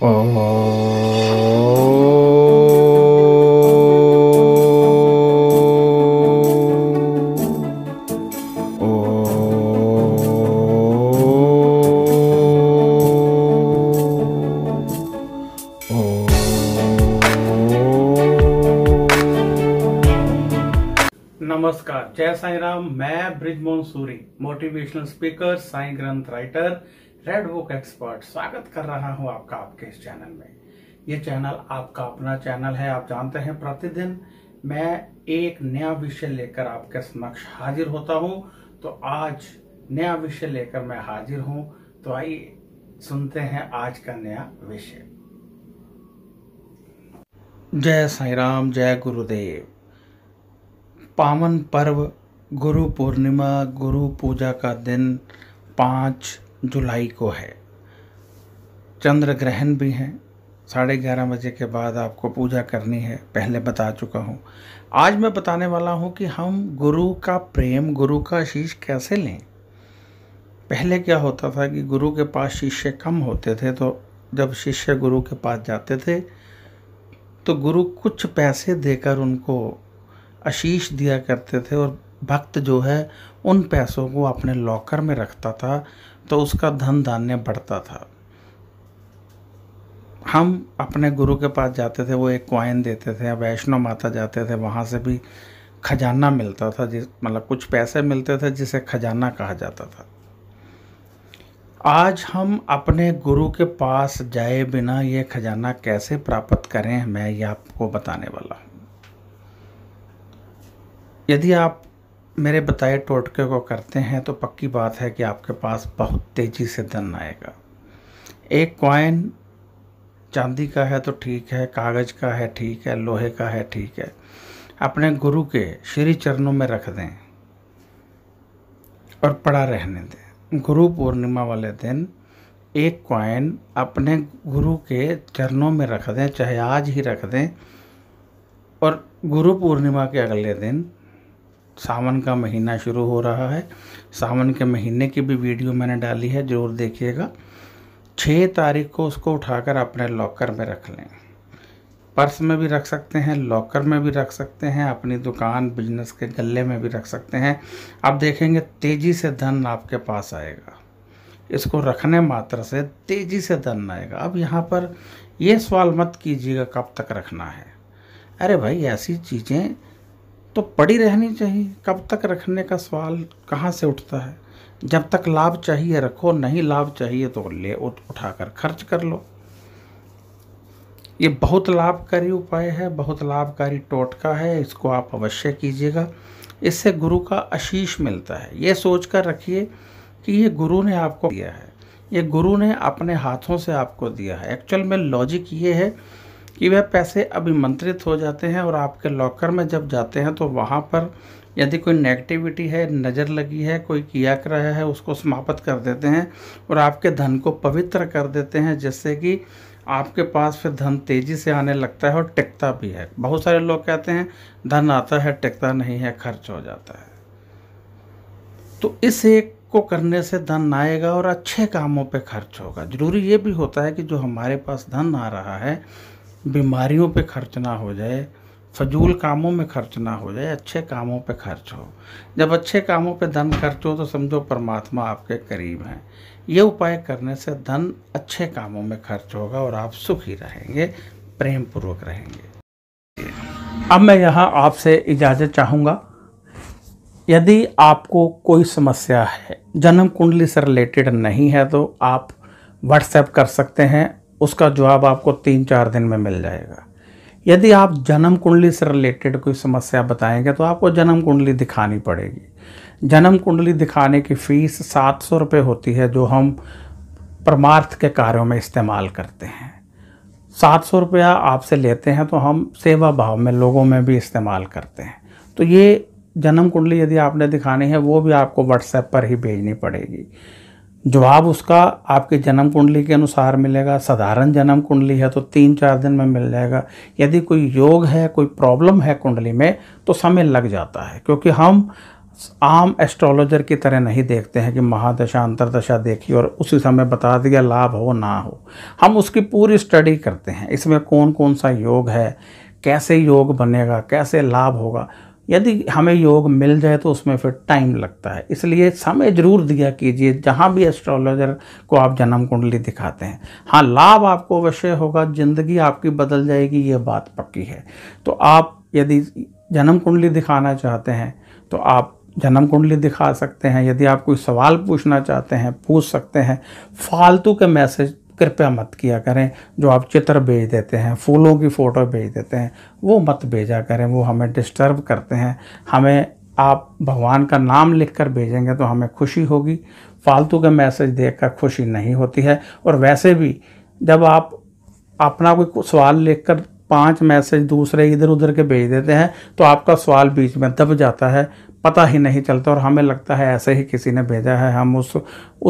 नमस्कार जय साई राम मैं ब्रिजमोहन सूरी मोटिवेशनल स्पीकर साई ग्रंथ राइटर रेड बुक एक्सपर्ट स्वागत कर रहा हूं आपका आपके इस चैनल में ये चैनल आपका अपना चैनल है आप जानते हैं प्रतिदिन मैं एक नया विषय लेकर आपके समक्ष हाजिर होता हूं तो आज नया विषय लेकर मैं हाजिर हूं तो आइए सुनते हैं आज का नया विषय जय साई राम जय गुरुदेव पावन पर्व गुरु पूर्णिमा गुरु पूजा का दिन पाँच जुलाई को है चंद्र ग्रहण भी है साढ़े ग्यारह बजे के बाद आपको पूजा करनी है पहले बता चुका हूँ आज मैं बताने वाला हूँ कि हम गुरु का प्रेम गुरु का शीश कैसे लें पहले क्या होता था कि गुरु के पास शिष्य कम होते थे तो जब शिष्य गुरु के पास जाते थे तो गुरु कुछ पैसे देकर उनको आशीष दिया करते थे और भक्त जो है उन पैसों को अपने लॉकर में रखता था तो उसका धन धान्य बढ़ता था हम अपने गुरु के पास जाते थे वो एक क्वाइन देते थे वैष्णो माता जाते थे वहाँ से भी खजाना मिलता था जिस मतलब कुछ पैसे मिलते थे जिसे खजाना कहा जाता था आज हम अपने गुरु के पास जाए बिना ये खजाना कैसे प्राप्त करें मैं ये आपको बताने वाला हूँ यदि आप मेरे बताए टोटके को करते हैं तो पक्की बात है कि आपके पास बहुत तेज़ी से धन आएगा एक कॉइन चांदी का है तो ठीक है कागज़ का है ठीक है लोहे का है ठीक है अपने गुरु के श्री चरणों में रख दें और पड़ा रहने दें गुरु पूर्णिमा वाले दिन एक कॉइन अपने गुरु के चरणों में रख दें चाहे आज ही रख दें और गुरु पूर्णिमा के अगले दिन सावन का महीना शुरू हो रहा है सावन के महीने की भी वीडियो मैंने डाली है ज़रूर देखिएगा छः तारीख को उसको उठाकर अपने लॉकर में रख लें पर्स में भी रख सकते हैं लॉकर में भी रख सकते हैं अपनी दुकान बिजनेस के गले में भी रख सकते हैं आप देखेंगे तेज़ी से धन आपके पास आएगा इसको रखने मात्र से तेज़ी से धन आएगा अब यहाँ पर यह सवाल मत कीजिएगा कब तक रखना है अरे भाई ऐसी चीज़ें तो पड़ी रहनी चाहिए कब तक रखने का सवाल कहाँ से उठता है जब तक लाभ चाहिए रखो नहीं लाभ चाहिए तो ले उठाकर खर्च कर लो ये बहुत लाभकारी उपाय है बहुत लाभकारी टोटका है इसको आप अवश्य कीजिएगा इससे गुरु का आशीष मिलता है ये सोच कर रखिए कि ये गुरु ने आपको दिया है ये गुरु ने अपने हाथों से आपको दिया है एक्चुअल में लॉजिक ये है कि वह पैसे अभिमंत्रित हो जाते हैं और आपके लॉकर में जब जाते हैं तो वहाँ पर यदि कोई नेगेटिविटी है नज़र लगी है कोई किया कर रहा है उसको समाप्त कर देते हैं और आपके धन को पवित्र कर देते हैं जिससे कि आपके पास फिर धन तेज़ी से आने लगता है और टिकता भी है बहुत सारे लोग कहते हैं धन आता है टिकता नहीं है खर्च हो जाता है तो इस एक को करने से धन आएगा और अच्छे कामों पे खर्च होगा ज़रूरी ये भी होता है कि जो हमारे पास धन आ रहा है बीमारियों पे खर्च ना हो जाए फजूल कामों में खर्च ना हो जाए अच्छे कामों पे खर्च हो जब अच्छे कामों पे धन खर्च हो तो समझो परमात्मा आपके करीब हैं ये उपाय करने से धन अच्छे कामों में खर्च होगा और आप सुखी रहेंगे प्रेम पूर्वक रहेंगे अब मैं यहाँ आपसे इजाज़त चाहूँगा यदि आपको कोई समस्या है जन्म कुंडली से रिलेटेड नहीं है तो आप व्हाट्सएप कर सकते हैं उसका जवाब आपको तीन चार दिन में मिल जाएगा यदि आप जन्म कुंडली से रिलेटेड कोई समस्या बताएंगे तो आपको जन्म कुंडली दिखानी पड़ेगी जन्म कुंडली दिखाने की फ़ीस सात सौ रुपये होती है जो हम परमार्थ के कार्यों में इस्तेमाल करते हैं सात सौ रुपया आपसे लेते हैं तो हम सेवा भाव में लोगों में भी इस्तेमाल करते हैं तो ये जन्म कुंडली यदि आपने दिखानी है वो भी आपको व्हाट्सएप पर ही भेजनी पड़ेगी जवाब उसका आपके जन्म कुंडली के अनुसार मिलेगा साधारण जन्म कुंडली है तो तीन चार दिन में मिल जाएगा यदि कोई योग है कोई प्रॉब्लम है कुंडली में तो समय लग जाता है क्योंकि हम आम एस्ट्रोलॉजर की तरह नहीं देखते हैं कि महादशा अंतरदशा देखी और उसी समय बता दिया लाभ हो ना हो हम उसकी पूरी स्टडी करते हैं इसमें कौन कौन सा योग है कैसे योग बनेगा कैसे लाभ होगा यदि हमें योग मिल जाए तो उसमें फिर टाइम लगता है इसलिए समय ज़रूर दिया कीजिए जहाँ भी एस्ट्रोलॉजर को आप जन्म कुंडली दिखाते हैं हाँ लाभ आपको अवश्य होगा ज़िंदगी आपकी बदल जाएगी ये बात पक्की है तो आप यदि जन्म कुंडली दिखाना चाहते हैं तो आप जन्म कुंडली दिखा सकते हैं यदि आप कोई सवाल पूछना चाहते हैं पूछ सकते हैं फालतू के मैसेज कृपया मत किया करें जो आप चित्र भेज देते हैं फूलों की फ़ोटो भेज देते हैं वो मत भेजा करें वो हमें डिस्टर्ब करते हैं हमें आप भगवान का नाम लिखकर भेजेंगे तो हमें खुशी होगी फालतू का मैसेज देखकर खुशी नहीं होती है और वैसे भी जब आप अपना कोई सवाल लिखकर पांच मैसेज दूसरे इधर उधर के भेज देते हैं तो आपका सवाल बीच में दब जाता है पता ही नहीं चलता और हमें लगता है ऐसे ही किसी ने भेजा है हम उस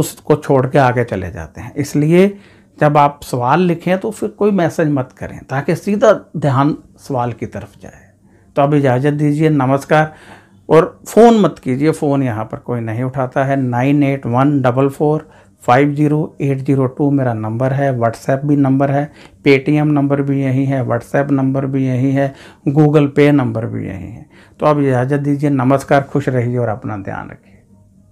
उसको छोड़ के आगे चले जाते हैं इसलिए जब आप सवाल लिखें तो फिर कोई मैसेज मत करें ताकि सीधा ध्यान सवाल की तरफ जाए तो अब इजाज़त दीजिए नमस्कार और फ़ोन मत कीजिए फ़ोन यहाँ पर कोई नहीं उठाता है nine eight one double four five zero eight zero two मेरा नंबर है व्हाट्सएप भी नंबर है पेटीएम नंबर भी यही है व्हाट्सएप नंबर भी यही है गूगल पे नंबर भी यही है तो आप इजाज़त दीजिए नमस्कार खुश रहिए और अपना ध्यान रखिए